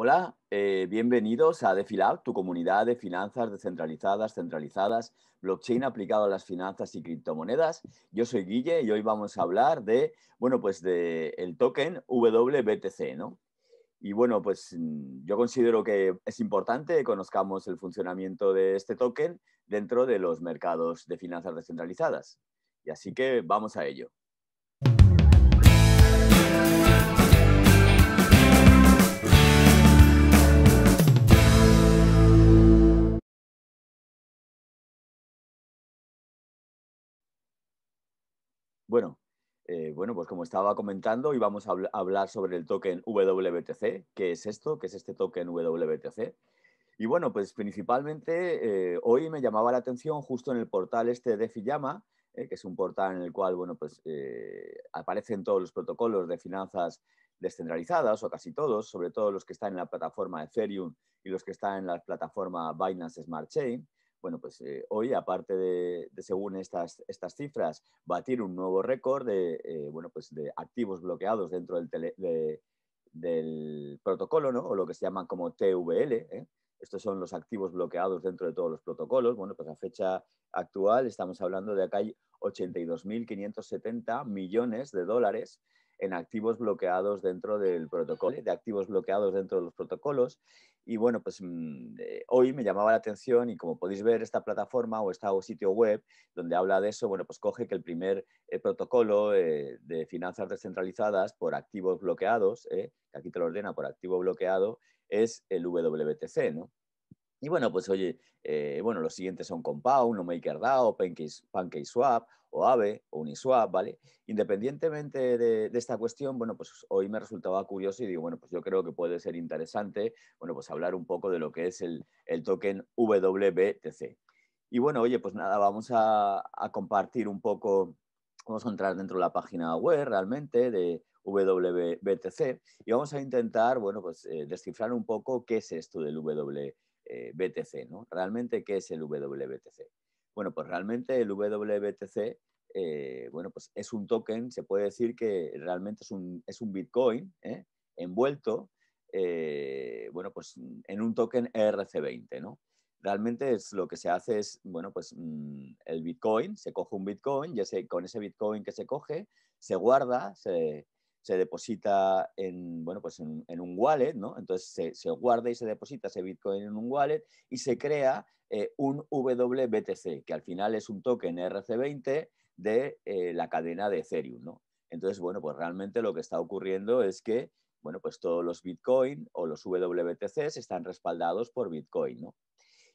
Hola, eh, bienvenidos a DefiLab, tu comunidad de finanzas descentralizadas, centralizadas, blockchain aplicado a las finanzas y criptomonedas. Yo soy Guille y hoy vamos a hablar de, bueno, pues de el token WBTC, ¿no? Y bueno, pues mm, yo considero que es importante que conozcamos el funcionamiento de este token dentro de los mercados de finanzas descentralizadas. Y así que vamos a ello. Bueno, eh, bueno, pues como estaba comentando, vamos a hablar sobre el token WTC, ¿Qué es esto? ¿Qué es este token WTC? Y bueno, pues principalmente eh, hoy me llamaba la atención justo en el portal este de Fiyama, eh, que es un portal en el cual, bueno, pues aparecen todos los protocolos de finanzas descentralizadas o casi todos, sobre todo los que están en la plataforma Ethereum y los que están en la plataforma Binance Smart Chain. Bueno, pues eh, hoy, aparte de, según estas, estas, cifras, batir un nuevo récord de, eh, bueno, pues de activos bloqueados dentro del, protocolo, o lo que se llama como TVL. ¿eh? Estos son los activos bloqueados dentro de todos los protocolos. Bueno, pues a fecha actual estamos hablando de acá hay 82.570 millones de dólares en activos bloqueados dentro del protocolo, de activos bloqueados dentro de los protocolos. Y bueno, pues mm, eh, hoy me llamaba la atención y como podéis ver esta plataforma o este sitio web donde habla de eso, bueno, pues coge que el primer eh, protocolo eh, de finanzas descentralizadas por activos bloqueados, que aquí te lo ordena por activo bloqueado, es el WTC, ¿no? Y bueno, pues oye, eh, bueno, los siguientes son Compound, o MakerDAO, PancakeSwap o Aave o Uniswap, ¿vale? Independientemente de, esta cuestión, bueno, pues hoy me resultaba curioso y digo, bueno, pues yo creo que puede ser interesante, bueno, pues hablar un poco de lo que es el, token WBTC. Y bueno, oye, pues nada, vamos a, compartir un poco, vamos a entrar dentro de la página web realmente de WBTC y vamos a intentar, bueno, pues eh, descifrar un poco qué es esto del WBTC. Eh, BTC, ¿no? Realmente, ¿qué es el WBTC? Bueno, pues realmente el WBTC, eh, bueno, pues es un token, se puede decir que realmente es un, es un Bitcoin ¿eh? envuelto, bueno, pues en un token ERC20, ¿no? Realmente es lo que se hace es, bueno, pues mm, el Bitcoin, se coge un Bitcoin, ya sé, con ese Bitcoin que se coge, se guarda, se, se deposita en, bueno, pues en, un wallet, ¿no? Entonces se, guarda y se deposita ese Bitcoin en un wallet y se crea eh, un WBTC, que al final es un token RC20 de eh, la cadena de Ethereum, ¿no? Entonces, bueno, pues realmente lo que está ocurriendo es que, bueno, pues todos los Bitcoin o los WBTCs están respaldados por Bitcoin, ¿no?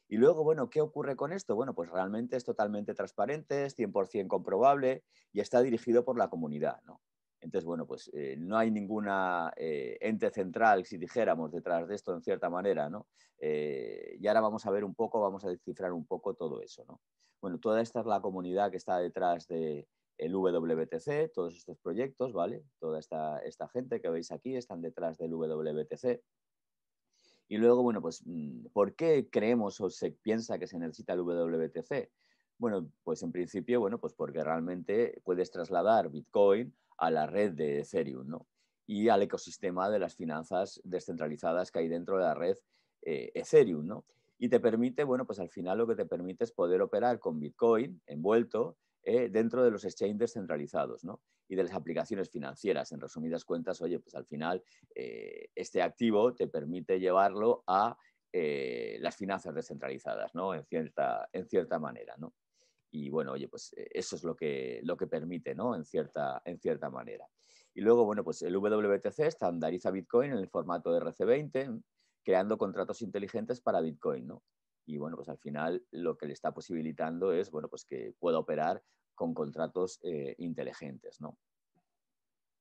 Y luego, bueno, ¿qué ocurre con esto? Bueno, pues realmente es totalmente transparente, es 100% comprobable y está dirigido por la comunidad, ¿no? Entonces, bueno, pues eh, no hay ninguna eh, ente central, si dijéramos, detrás de esto en cierta manera, ¿no? Eh, y ahora vamos a ver un poco, vamos a descifrar un poco todo eso, ¿no? Bueno, toda esta es la comunidad que está detrás del el WTC, todos estos proyectos, ¿vale? Toda esta, esta gente que veis aquí están detrás del WTC. Y luego, bueno, pues, mm, ¿por qué creemos o se piensa que se necesita el WTC? Bueno, pues en principio, bueno, pues porque realmente puedes trasladar Bitcoin a la red de Ethereum ¿no? y al ecosistema de las finanzas descentralizadas que hay dentro de la red eh, Ethereum. ¿no? Y te permite, bueno, pues al final lo que te permite es poder operar con Bitcoin envuelto eh, dentro de los exchanges centralizados ¿no? y de las aplicaciones financieras. En resumidas cuentas, oye, pues al final eh, este activo te permite llevarlo a las finanzas descentralizadas, ¿no? En cierta, en cierta manera, ¿no? y bueno, oye, pues eh, eso es lo que, lo que permite, ¿no? En cierta, manera. Y luego, bueno, pues el WTC estandariza Bitcoin en el formato de RC20, creando contratos inteligentes para Bitcoin, ¿no? Y bueno, pues al final lo que le está posibilitando es, bueno, pues que pueda operar con contratos eh, inteligentes, ¿no?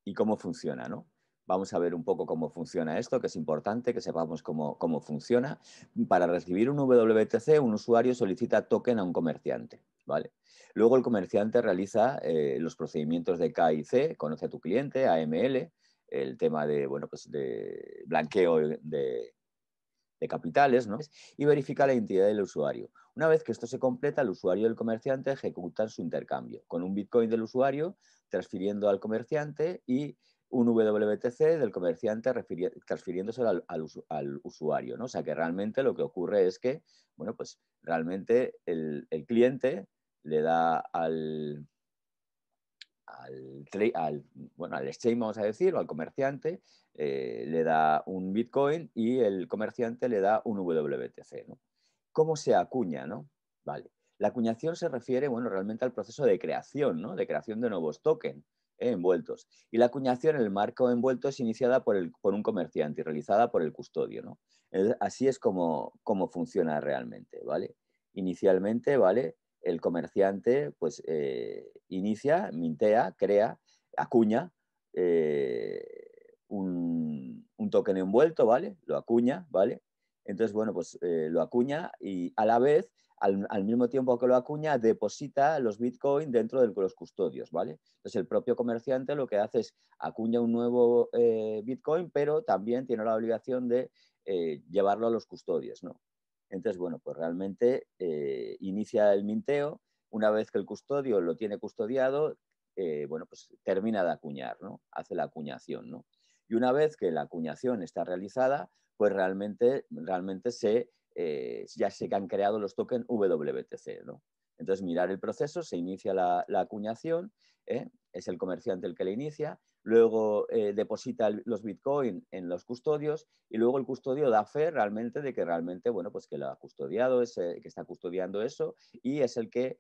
Y cómo funciona, ¿no? Vamos a ver un poco cómo funciona esto, que es importante que sepamos cómo, cómo funciona. Para recibir un WTC, un usuario solicita token a un comerciante Luego el comerciante realiza eh, los procedimientos de K y C, conoce a tu cliente, AML, el tema de, pues de blanqueo de, capitales, ¿no? Y verifica la identidad del usuario. Una vez que esto se completa, el usuario y el comerciante ejecutan su intercambio con un Bitcoin del usuario transfiriendo al comerciante y un WTC del comerciante transfiriéndoselo al, usuario, ¿no? O sea que realmente lo que ocurre es que, bueno, pues realmente el cliente le da al, bueno, al exchange, vamos a decir, o al comerciante, eh, le da un Bitcoin y el comerciante le da un WTC. ¿no? ¿Cómo se acuña? ¿no? Vale. La acuñación se refiere bueno, realmente al proceso de creación, ¿no? de creación de nuevos tokens envueltos. Y la acuñación, el marco envuelto, es iniciada por, un comerciante y realizada por el custodio. Así es como, como funciona realmente. ¿vale? Inicialmente, ¿vale? el comerciante pues eh, inicia, mintea, crea, acuña eh, un, token envuelto, ¿vale? Lo acuña, ¿vale? Entonces, bueno, pues eh, lo acuña y a la vez, al, mismo tiempo que lo acuña, deposita los bitcoins dentro de los custodios, ¿vale? Entonces, el propio comerciante lo que hace es acuña un nuevo Bitcoin, pero también tiene la obligación de llevarlo a los custodios, ¿no? Entonces, bueno, pues realmente eh, inicia el minteo, una vez que el custodio lo tiene custodiado, eh, bueno, pues termina de acuñar, Hace la acuñación, ¿no? Y una vez que la acuñación está realizada, pues realmente, realmente se, eh, ya se han creado los tokens WTC, ¿no? Entonces, mirar el proceso, se inicia la acuñación ¿eh? es el comerciante el que le inicia, luego eh, deposita los Bitcoin en los custodios y luego el custodio da fe realmente de que realmente, bueno, pues que lo ha custodiado, eh, que está custodiando eso y es el que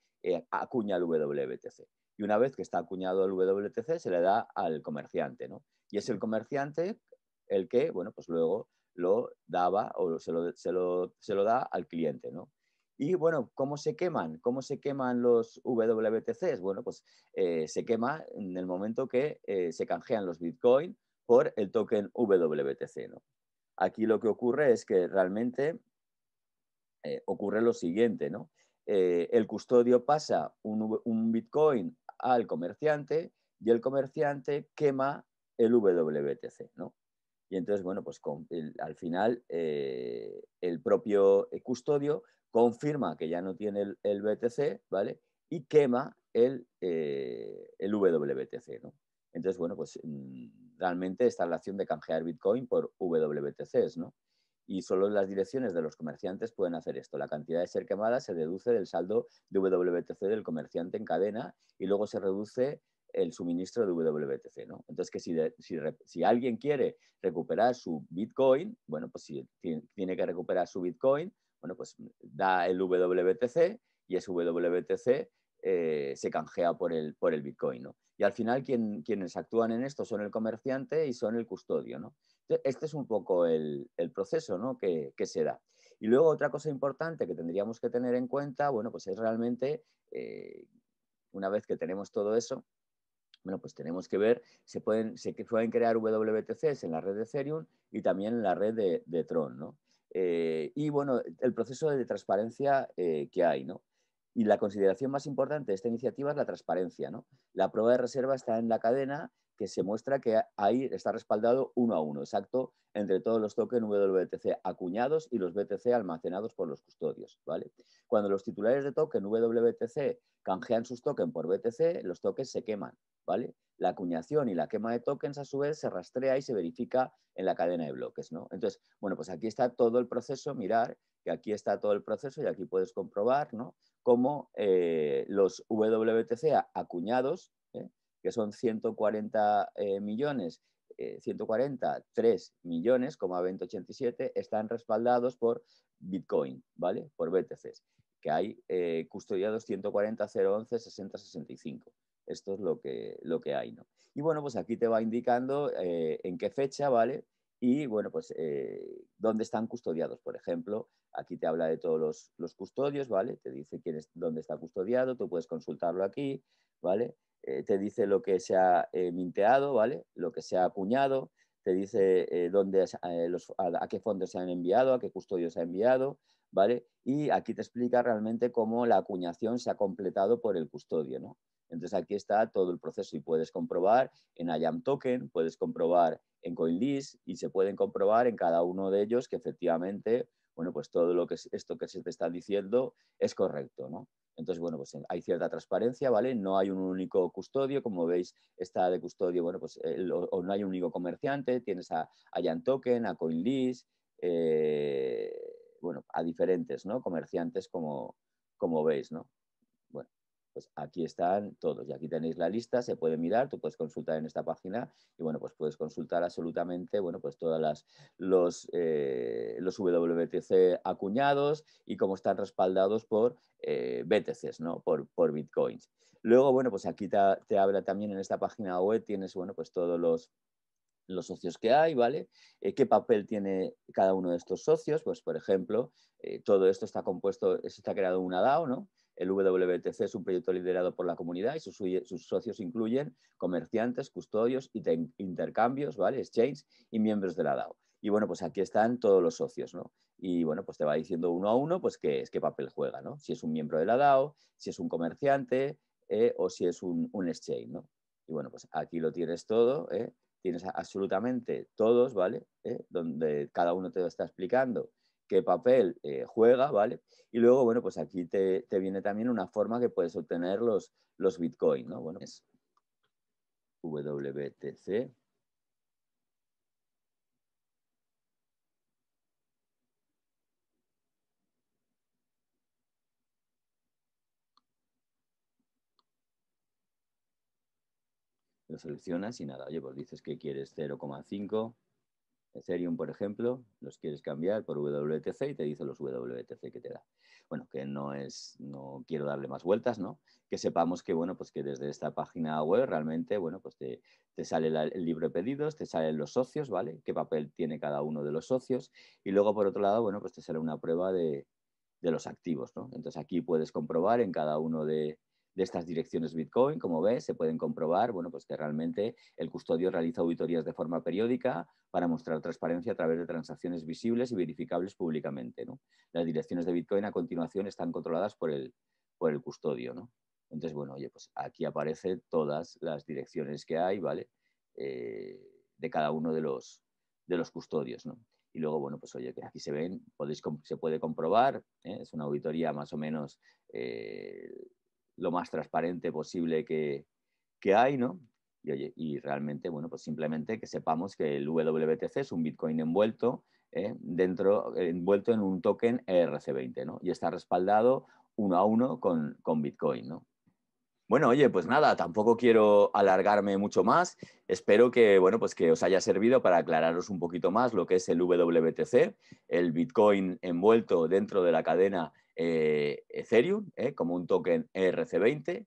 acuña el WTC Y una vez que está acuñado el WTC se le da al comerciante, ¿no? Y es el comerciante el que, bueno, pues luego lo daba o se lo, se lo da al cliente, ¿no? Y bueno, ¿cómo se queman? ¿Cómo se queman los WTCs? Bueno, pues eh, se quema en el momento que eh, se canjean los Bitcoin por el token WTC. ¿no? Aquí lo que ocurre es que realmente eh, ocurre lo siguiente, ¿no? el custodio pasa un, Bitcoin al comerciante y el comerciante quema el WTC, Y entonces, bueno, pues al final el propio custodio confirma que ya no tiene el, BTC, ¿vale? Y quema el, eh, el WBTC, ¿no? Entonces, bueno, pues mm, realmente esta relación acción de canjear Bitcoin por WBTCs, ¿no? y solo las direcciones de los comerciantes pueden hacer esto. La cantidad de ser quemada se deduce del saldo de WBTC del comerciante en cadena y luego se reduce el suministro de WBTC. ¿no? Entonces, que si, si, si, alguien quiere recuperar su Bitcoin, bueno, pues si tiene que recuperar su Bitcoin, bueno, pues da el WTC y ese WTC eh, se canjea por el, Bitcoin. ¿no? Y al final quienes actúan en esto son el comerciante y son el custodio. ¿no? Este es un poco el, proceso ¿no? que, se da. Y luego otra cosa importante que tendríamos que tener en cuenta, bueno, pues es realmente, eh, una vez que tenemos todo eso, bueno, pues tenemos que ver, se pueden, se pueden crear WTCs en la red de Ethereum y también en la red de, de Tron, ¿no? Eh, y bueno, el proceso de transparencia eh, que hay, ¿no? Y la consideración más importante de esta iniciativa es la transparencia, ¿no? La prueba de reserva está en la cadena que se muestra que ahí está respaldado uno a uno, exacto, entre todos los tokens WTC acuñados y los BTC almacenados por los custodios. ¿vale? Cuando los titulares de token WTC canjean sus tokens por BTC, los tokens se queman. ¿vale? La acuñación y la quema de tokens, a su vez, se rastrea y se verifica en la cadena de bloques. ¿no? Entonces, bueno, pues aquí está todo el proceso, mirar que aquí está todo el proceso y aquí puedes comprobar ¿no? cómo eh, los WTC acuñados ¿eh? que son 140 eh, millones, 143 eh, millones, 2087, están respaldados por Bitcoin, ¿vale? Por BTCs, que hay eh, custodiados 140, 011, 60, 65. Esto es lo que, lo que hay, ¿no? Y bueno, pues aquí te va indicando en qué fecha, ¿vale? Y bueno, pues dónde están custodiados. Por ejemplo, aquí te habla de todos los, los custodios, ¿vale? Te dice quién dónde está custodiado, tú puedes consultarlo aquí, ¿vale? Eh, te dice lo que se ha eh, minteado, ¿vale? Lo que se ha acuñado, te dice eh, dónde, a, qué fondos se han enviado, a qué custodio se ha enviado, ¿vale? Y aquí te explica realmente cómo la acuñación se ha completado por el custodio, ¿no? Entonces aquí está todo el proceso y puedes comprobar en IAM Token, puedes comprobar en CoinList y se pueden comprobar en cada uno de ellos que efectivamente bueno, pues todo lo que esto que se te está diciendo es correcto, ¿no? Entonces, bueno, pues eh, hay cierta transparencia, ¿vale? No hay un único custodio, como veis, está de custodio, bueno, pues no hay un único comerciante, tienes a, Token, a CoinList, eh, bueno, a diferentes, ¿no? Comerciantes, como, como veis, ¿no? Bueno, pues aquí están todos y aquí tenéis la lista, se puede mirar, tú puedes consultar en esta página y bueno, pues puedes consultar absolutamente, bueno, pues todas los, eh, los WTC acuñados y cómo están respaldados por eh, BTCs, ¿no? Por, Bitcoins. Luego, bueno, pues aquí te, habla también en esta página web, tienes, bueno, pues todos los, los socios que hay, ¿vale? Eh, ¿Qué papel tiene cada uno de estos socios? Pues, por ejemplo, eh, todo esto está compuesto, está creado una DAO, ¿no? El WTC es un proyecto liderado por la comunidad y sus, socios incluyen comerciantes, custodios, intercambios, ¿vale? exchange y miembros de la DAO. Y bueno, pues aquí están todos los socios, ¿no? Y bueno, pues te va diciendo uno a uno, pues qué, papel juega, ¿no? Si es un miembro de la DAO, si es un comerciante eh, o si es un, exchange, ¿no? Y bueno, pues aquí lo tienes todo, ¿eh? tienes absolutamente todos, ¿vale? ¿Eh? Donde cada uno te lo está explicando qué papel eh, juega, ¿vale? Y luego, bueno, pues aquí te, viene también una forma que puedes obtener los, los Bitcoin, ¿no? Bueno, es WTC. Lo seleccionas y nada, oye, pues dices que quieres 0,5. Ethereum, por ejemplo, los quieres cambiar por WTC y te dice los WTC que te da. Bueno, que no es, no quiero darle más vueltas, ¿no? Que sepamos que, bueno, pues que desde esta página web realmente, bueno, pues te, te sale el libro de pedidos, te salen los socios, ¿vale? Qué papel tiene cada uno de los socios. Y luego, por otro lado, bueno, pues te sale una prueba de, de los activos, ¿no? Entonces aquí puedes comprobar en cada uno de, de estas direcciones Bitcoin, como ves, se pueden comprobar bueno, pues que realmente el custodio realiza auditorías de forma periódica para mostrar transparencia a través de transacciones visibles y verificables públicamente. ¿no? Las direcciones de Bitcoin a continuación están controladas por el, por el custodio. ¿no? Entonces, bueno, oye, pues aquí aparecen todas las direcciones que hay, ¿vale? Eh, de cada uno de los, de los custodios, ¿no? Y luego, bueno, pues oye, que aquí se ven, podéis, se puede comprobar, ¿eh? es una auditoría más o menos eh, lo más transparente posible que, hay, ¿no? Y, realmente, bueno, pues simplemente que sepamos que el WTC es un Bitcoin envuelto, ¿eh? dentro, envuelto en un token ERC20, ¿no? Y está respaldado uno a uno con, con Bitcoin, ¿no? Bueno, oye, pues nada, tampoco quiero alargarme mucho más. Espero que, bueno, pues que os haya servido para aclararos un poquito más lo que es el WTC el Bitcoin envuelto dentro de la cadena eh, Ethereum eh, como un token ERC20.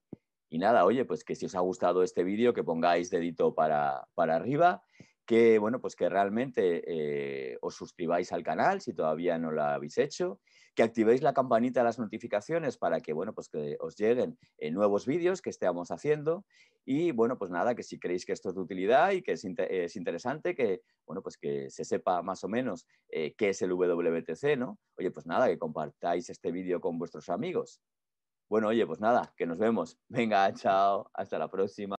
Y nada, oye, pues que si os ha gustado este vídeo, que pongáis dedito para, para arriba que, bueno, pues que realmente eh, os suscribáis al canal si todavía no lo habéis hecho, que activéis la campanita de las notificaciones para que, bueno, pues que os lleguen eh, nuevos vídeos que estemos haciendo y, bueno, pues nada, que si creéis que esto es de utilidad y que es, interesante, que, bueno, pues que se sepa más o menos eh, qué es el WTC, ¿no? Oye, pues nada, que compartáis este vídeo con vuestros amigos. Bueno, oye, pues nada, que nos vemos. Venga, chao, hasta la próxima.